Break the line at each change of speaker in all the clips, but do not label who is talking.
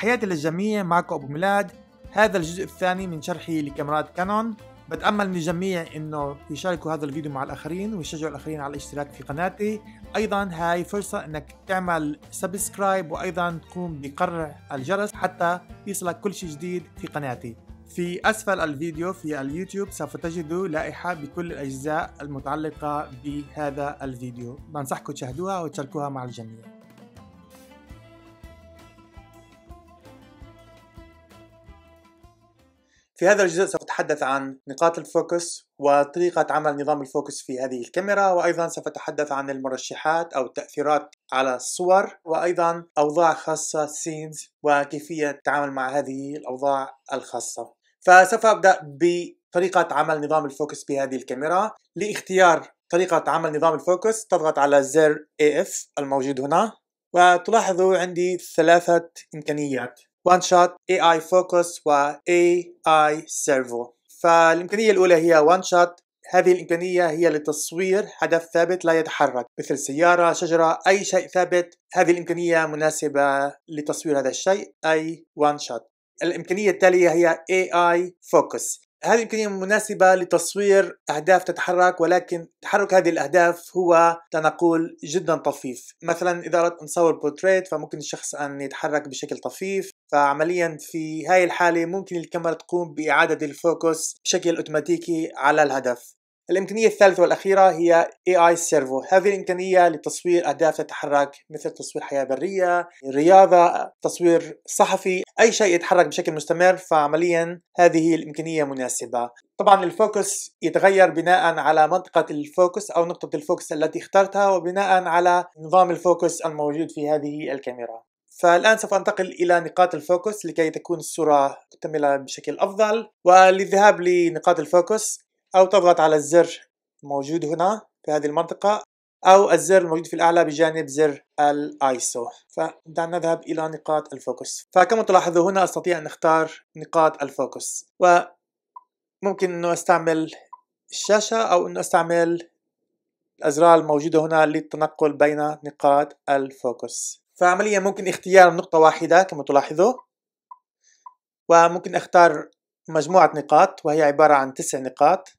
تحياتي للجميع معكم أبو ميلاد هذا الجزء الثاني من شرحي لكاميرات كانون بتأمل من الجميع إنه يشاركوا هذا الفيديو مع الآخرين ويشجعوا الآخرين على الاشتراك في قناتي أيضا هاي فرصة إنك تعمل سبسكرايب وأيضا تقوم بقرع الجرس حتى يصلك كل شيء جديد في قناتي في أسفل الفيديو في اليوتيوب سوف تجدوا لائحة بكل الأجزاء المتعلقة بهذا الفيديو بنصحكم تشاهدوها وتشاركوها مع الجميع في هذا الجزء سوف أتحدث عن نقاط الفوكس وطريقة عمل نظام الفوكس في هذه الكاميرا وأيضا سوف أتحدث عن المرشحات أو التأثيرات على الصور وأيضا أوضاع خاصة سينز وكيفية التعامل مع هذه الأوضاع الخاصة فسوف أبدأ بطريقة عمل نظام الفوكس بهذه الكاميرا لاختيار طريقة عمل نظام الفوكس تضغط على زر AF الموجود هنا وتلاحظوا عندي ثلاثة إمكانيات وان شوت اي اي فوكس و اي اي سيرفو فالامكانيه الاولى هي وان شوت هذه الإمكانية هي لتصوير هدف ثابت لا يتحرك مثل سيارة شجرة أي شيء ثابت هذه الإمكانية مناسبة لتصوير هذا الشيء أي وان شوت الإمكانية التالية هي AI Focus هذه إمكانية مناسبة لتصوير أهداف تتحرك ولكن تحرك هذه الأهداف هو تنقول جدا طفيف مثلا إذا أردت أن نصور بورتريت فممكن الشخص أن يتحرك بشكل طفيف فعمليا في هاي الحالة ممكن الكاميرا تقوم بإعادة الفوكس بشكل أوتوماتيكي على الهدف الإمكانية الثالثة والأخيرة هي AI Servo هذه الإمكانية لتصوير أهداف تتحرك مثل تصوير حياة برية رياضة تصوير صحفي أي شيء يتحرك بشكل مستمر فعمليا هذه الإمكانية مناسبة طبعا الفوكس يتغير بناء على منطقة الفوكس أو نقطة الفوكس التي اخترتها وبناء على نظام الفوكس الموجود في هذه الكاميرا فالآن سوف أنتقل إلى نقاط الفوكس لكي تكون الصورة مكتملة بشكل أفضل وللذهاب لنقاط الفوكس أو تضغط على الزر موجود هنا في هذه المنطقة أو الزر الموجود في الأعلى بجانب زر الايسو فدعنا نذهب إلى نقاط الفوكس فكما تلاحظوا هنا أستطيع أن أختار نقاط الفوكس وممكن أنه أستعمل الشاشة أو أنه أستعمل الأزرار الموجودة هنا للتنقل بين نقاط الفوكس فعمليا ممكن اختيار نقطة واحدة كما تلاحظوا وممكن أختار مجموعة نقاط وهي عبارة عن تسع نقاط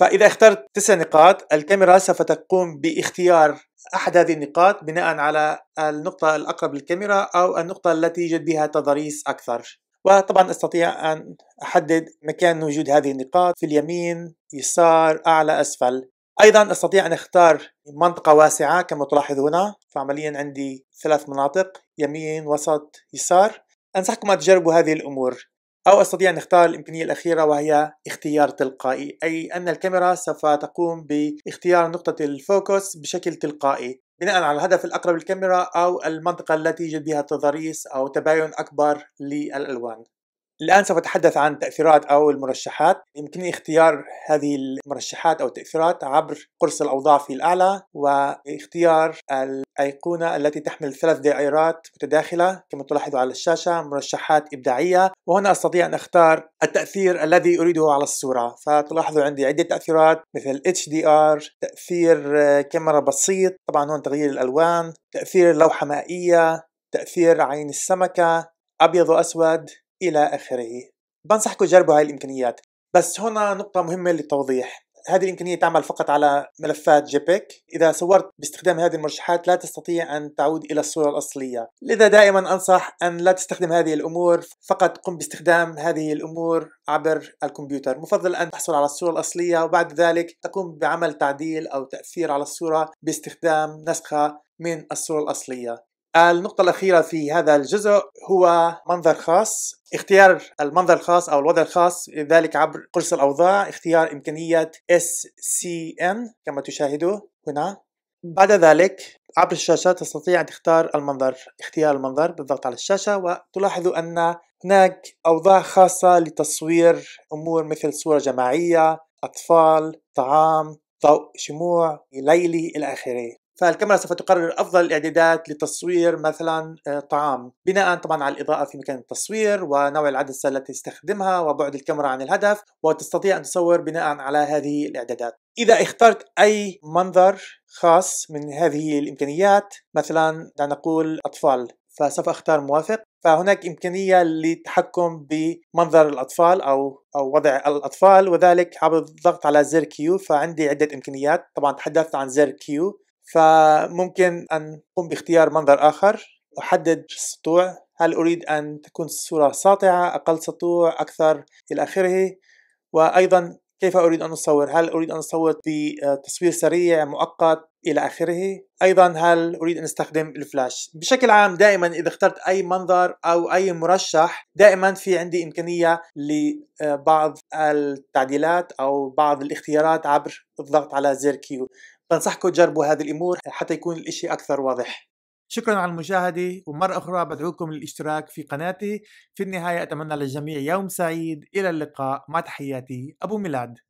فإذا اخترت تسع نقاط الكاميرا سوف تقوم باختيار أحد هذه النقاط بناء على النقطة الأقرب للكاميرا أو النقطة التي يوجد بها تضاريس أكثر وطبعا أستطيع أن أحدد مكان وجود هذه النقاط في اليمين يسار أعلى أسفل أيضا أستطيع أن أختار منطقة واسعة كما تلاحظ هنا فعمليا عندي ثلاث مناطق يمين وسط يسار أنصحكم أن تجربوا هذه الأمور أو أستطيع أن أختار الإمكانية الأخيرة وهي اختيار تلقائي أي أن الكاميرا سوف تقوم باختيار نقطة الفوكس بشكل تلقائي بناء على الهدف الأقرب للكاميرا أو المنطقة التي يوجد بها تضاريس أو تباين أكبر للألوان الآن سوف أتحدث عن التأثيرات أو المرشحات يمكنني اختيار هذه المرشحات أو التأثيرات عبر قرص الأوضاع في الأعلى واختيار الأيقونة التي تحمل ثلاث دائرات متداخلة كما تلاحظ على الشاشة مرشحات إبداعية وهنا أستطيع أن أختار التأثير الذي أريده على الصورة فتلاحظ عندي عدة تأثيرات مثل HDR تأثير كاميرا بسيط طبعا هون تغيير الألوان تأثير لوحة مائية تأثير عين السمكة أبيض وأسود إلى آخره بنصحكم تجربوا هاي الإمكانيات بس هنا نقطة مهمة للتوضيح هذه الإمكانية تعمل فقط على ملفات جيبك إذا صورت باستخدام هذه المرشحات لا تستطيع أن تعود إلى الصورة الأصلية لذا دائما أنصح أن لا تستخدم هذه الأمور فقط قم باستخدام هذه الأمور عبر الكمبيوتر مفضل أن تحصل على الصورة الأصلية وبعد ذلك تقوم بعمل تعديل أو تأثير على الصورة باستخدام نسخة من الصورة الأصلية النقطة الأخيرة في هذا الجزء هو منظر خاص اختيار المنظر الخاص أو الوضع الخاص ذلك عبر قرص الأوضاع اختيار إمكانية SCN كما تشاهدوا هنا بعد ذلك عبر الشاشة تستطيع أن تختار المنظر اختيار المنظر بالضغط على الشاشة وتلاحظ أن هناك أوضاع خاصة لتصوير أمور مثل صورة جماعية أطفال طعام ضوء شموع ليلي إلى آخره فالكاميرا سوف تقرر افضل الاعدادات لتصوير مثلا آه، طعام بناء طبعا على الاضاءه في مكان التصوير ونوع العدسه التي تستخدمها وبعد الكاميرا عن الهدف وتستطيع ان تصور بناء على هذه الاعدادات اذا اخترت اي منظر خاص من هذه الامكانيات مثلا دعنا نقول اطفال فسوف اختار موافق فهناك إمكانية للتحكم بمنظر الأطفال أو أو وضع الأطفال وذلك عبر الضغط على زر كيو فعندي عدة إمكانيات طبعا تحدثت عن زر كيو فممكن أن أقوم باختيار منظر آخر أحدد السطوع هل أريد أن تكون الصورة ساطعة أقل سطوع أكثر إلى آخره وأيضا كيف أريد أن أصور هل أريد أن أصور بتصوير سريع مؤقت إلى آخره أيضا هل أريد أن أستخدم الفلاش بشكل عام دائما إذا اخترت أي منظر أو أي مرشح دائما في عندي إمكانية لبعض التعديلات أو بعض الاختيارات عبر الضغط على زر كيو بنصحكم تجربوا هذه الامور حتى يكون الاشي اكثر واضح شكرا على المشاهدة ومرة أخرى بدعوكم للاشتراك في قناتي في النهاية أتمنى للجميع يوم سعيد إلى اللقاء مع تحياتي أبو ميلاد